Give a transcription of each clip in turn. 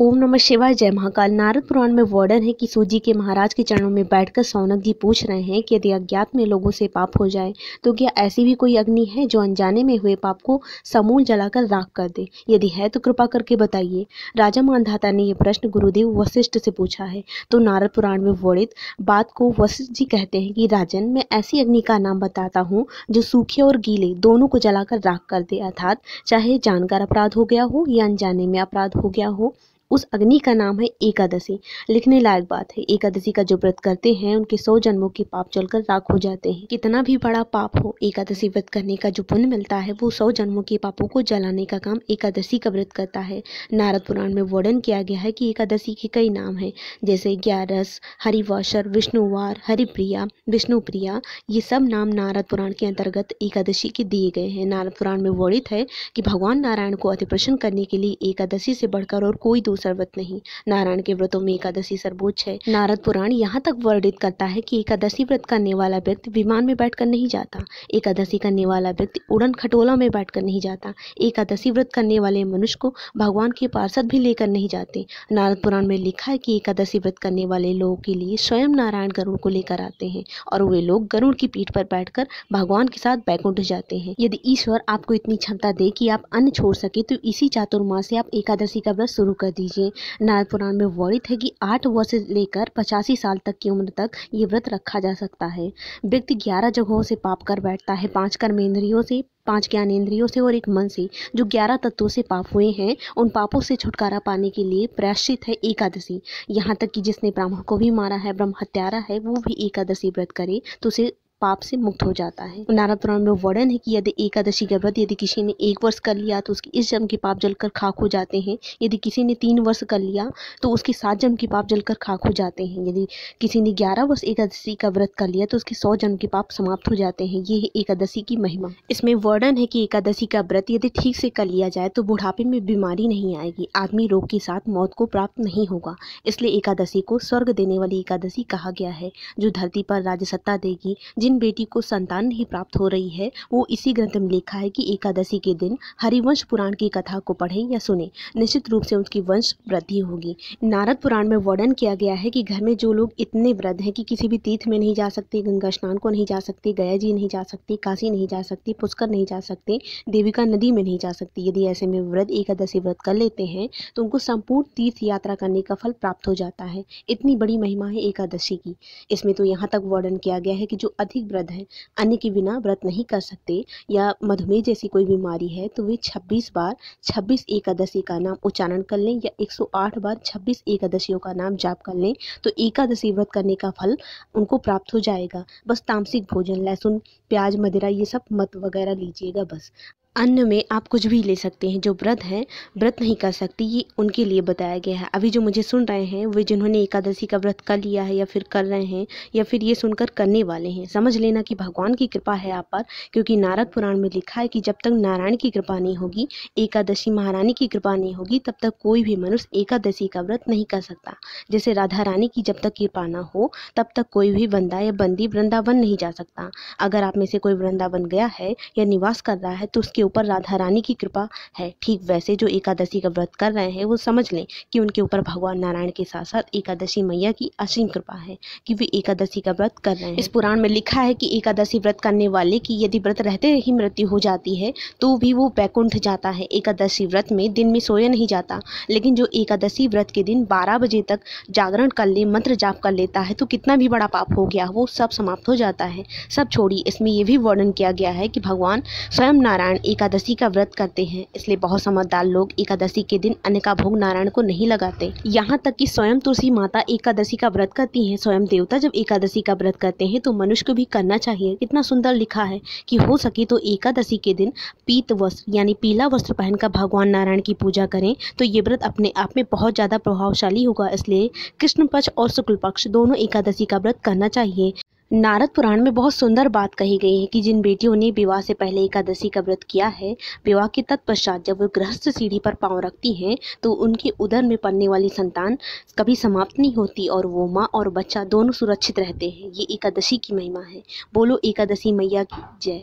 ओम नमः शिवाय जय महाकाल नारद पुराण में वर्णन है कि सूजी के महाराज के चरणों में बैठकर सौनक जी पूछ रहे हैं कि यदि अज्ञात में लोगों से पाप हो जाए तो क्या ऐसी भी कोई अग्नि है जो अनजाने में हुए पाप को समूल जलाकर राख कर दे यदि है तो कृपा करके बताइए राजा मानधाता ने यह प्रश्न गुरुदेव वशिष्ठ से पूछा है तो नारद पुराण में वर्णित बात को वशिष्ठ जी कहते हैं कि राजन मैं ऐसी अग्नि का नाम बताता हूँ जो सूखे और गीले दोनों को जलाकर राख कर दे अर्थात चाहे जानकर अपराध हो गया हो या अनजाने में अपराध हो गया हो उस अग्नि का नाम है एकादशी लिखने लायक बात है एकादशी का जो व्रत करते हैं उनके सौ जन्मों के पाप चलकर राख हो जाते हैं कितना भी बड़ा पाप हो एकादशी व्रत करने का जो पुण्य मिलता है वो सौ जन्मों के पापों को जलाने का काम एकादशी का व्रत करता है नारद पुराण में वर्णन किया गया है कि एकादशी के कई नाम हैं जैसे ग्यारस हरिवाशर विष्णुवार हरिप्रिया विष्णुप्रिया ये सब नाम नारद पुराण के अंतर्गत एकादशी के दिए गए हैं नारद पुराण में वर्णित है कि भगवान नारायण को अति प्रसन्न करने के लिए एकादशी से बढ़कर और कोई क्यों सर्वत नहीं नारायण के व्रतों में एकादशी सर्वोच्च है नारद पुराण यहाँ तक वर्णित करता है कि एकादशी व्रत करने वाला व्यक्ति विमान में बैठकर नहीं जाता एकादशी करने वाला व्यक्ति उड़न खटोला में बैठकर नहीं जाता एकादशी व्रत करने वाले मनुष्य को भगवान के पार्षद भी लेकर नहीं जाते नारद पुराण में लिखा है कि एकादशी व्रत करने वाले लोगों के लिए स्वयं नारायण गरुड़ को लेकर आते हैं और वे लोग गरुड़ की पीठ पर बैठकर भगवान के साथ बैकुंठ जाते हैं यदि ईश्वर आपको इतनी क्षमता दे कि आप अन्न छोड़ सके तो इसी चातुर्मा से आप एकादशी का व्रत शुरू कर दिए लीजिए नारद पुराण में वर्णित है कि आठ वर्ष से लेकर पचासी साल तक की उम्र तक ये व्रत रखा जा सकता है व्यक्ति ग्यारह जगहों से पाप कर बैठता है पांच कर्मेंद्रियों से पांच ज्ञानेन्द्रियों से और एक मन से जो ग्यारह तत्वों से पाप हुए हैं उन पापों से छुटकारा पाने के लिए प्रायश्चित है एकादशी यहाँ तक कि जिसने ब्राह्मण को भी मारा है ब्रह्म हत्यारा है वो भी एकादशी व्रत करे तो उसे पाप से मुक्त हो जाता है नारद पुराण में वर्णन है कि यदि एकादशी का व्रत यदि किसी ने एक वर्ष कर लिया तो उसके इस जन्म के पाप जलकर खाक हो जाते हैं यदि किसी ने तीन वर्ष कर लिया तो उसके सात जन्म के पाप जलकर खाक हो जाते हैं यदि किसी ने ग्यारह वर्ष एकादशी का व्रत कर लिया तो उसके सौ जन्म के पाप समाप्त हो जाते हैं ये है एकादशी की महिमा इसमें वर्णन है की एकादशी का व्रत यदि ठीक से कर लिया जाए तो बुढ़ापे में बीमारी नहीं आएगी आदमी रोग के साथ मौत को प्राप्त नहीं होगा इसलिए एकादशी को स्वर्ग देने वाली एकादशी कहा गया है जो धरती पर राजसत्ता देगी जिन बेटी को संतान नहीं प्राप्त हो रही है वो इसी ग्रंथ में लिखा है कि एकादशी के दिन हरिवंश पुराण की कथा को पढ़ें या सुने निश्चित रूप से उनकी वंश वृद्धि होगी नारद पुराण में वर्णन किया गया है कि घर में जो लोग इतने वृद्ध हैं कि किसी भी तीर्थ में नहीं जा सकते गंगा स्नान को नहीं जा सकते गया जी नहीं जा सकती काशी नहीं जा सकती पुष्कर नहीं जा सकते देविका नदी में नहीं जा सकती यदि ऐसे में व्रत एकादशी व्रत कर लेते हैं तो उनको संपूर्ण तीर्थ यात्रा करने का फल प्राप्त हो जाता है इतनी बड़ी महिमा है एकादशी की इसमें तो यहाँ तक वर्णन किया गया है कि जो अधिक आर्थिक व्रत है अन्य के बिना व्रत नहीं कर सकते या मधुमेह जैसी कोई बीमारी है तो वे 26 बार 26 एकादशी का नाम उच्चारण कर लें या 108 बार 26 एकादशियों का नाम जाप कर लें तो एकादशी व्रत करने का फल उनको प्राप्त हो जाएगा बस तामसिक भोजन लहसुन प्याज मदिरा ये सब मत वगैरह लीजिएगा बस अन्य में आप कुछ भी ले सकते हैं जो व्रत हैं व्रत नहीं कर सकती ये उनके लिए बताया गया है अभी जो मुझे सुन रहे हैं वे जिन्होंने एकादशी का व्रत कर लिया है या फिर कर रहे हैं या फिर ये सुनकर करने वाले हैं समझ लेना कि भगवान की कृपा है आप पर क्योंकि नारद पुराण में लिखा है कि जब तक नारायण की कृपा नहीं होगी एकादशी महारानी की कृपा नहीं होगी तब तक कोई भी मनुष्य एकादशी का व्रत नहीं कर सकता जैसे राधा रानी की जब तक कृपा ना हो तब तक कोई भी बंदा या बंदी वृंदावन नहीं जा सकता अगर आप में से कोई वृंदावन गया है या निवास कर रहा है तो उसके ऊपर राधा रानी की कृपा है ठीक वैसे जो एकादशी का व्रत कर रहे हैं वो समझ लें कि उनके ऊपर भगवान नारायण के साथ साथ एकादशी मैया की असीम कृपा है कि वे एकादशी का व्रत कर रहे हैं इस पुराण में लिखा है कि एकादशी व्रत करने वाले की यदि व्रत रहते ही मृत्यु हो जाती है तो भी वो वैकुंठ जाता है एकादशी व्रत में दिन में सोया नहीं जाता लेकिन जो एकादशी व्रत के दिन बारह बजे तक जागरण कर ले मंत्र जाप कर लेता है तो कितना भी बड़ा पाप हो गया वो सब समाप्त हो जाता है सब छोड़ी इसमें यह भी वर्णन किया गया है कि भगवान स्वयं नारायण एकादशी का व्रत करते हैं इसलिए बहुत समझदार लोग एकादशी के दिन अनेका भोग नारायण को नहीं लगाते यहाँ तक कि स्वयं तुलसी माता एकादशी का व्रत करती हैं स्वयं देवता जब एकादशी का व्रत करते हैं तो मनुष्य को भी करना चाहिए कितना सुंदर लिखा है कि हो सके तो एकादशी के दिन पीत वस्त्र यानी पीला वस्त्र पहनकर भगवान नारायण की पूजा करें तो ये व्रत अपने आप में बहुत ज़्यादा प्रभावशाली होगा इसलिए कृष्ण पक्ष और शुक्ल पक्ष दोनों एकादशी का व्रत करना चाहिए नारद पुराण में बहुत सुंदर बात कही गई है कि जिन बेटियों ने विवाह से पहले एकादशी का व्रत किया है विवाह के तत्पश्चात जब वो गृहस्थ सीढ़ी पर पांव रखती हैं तो उनके उदर में पड़ने वाली संतान कभी समाप्त नहीं होती और वो माँ और बच्चा दोनों सुरक्षित रहते हैं ये एकादशी की महिमा है बोलो एकादशी मैया की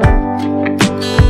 जय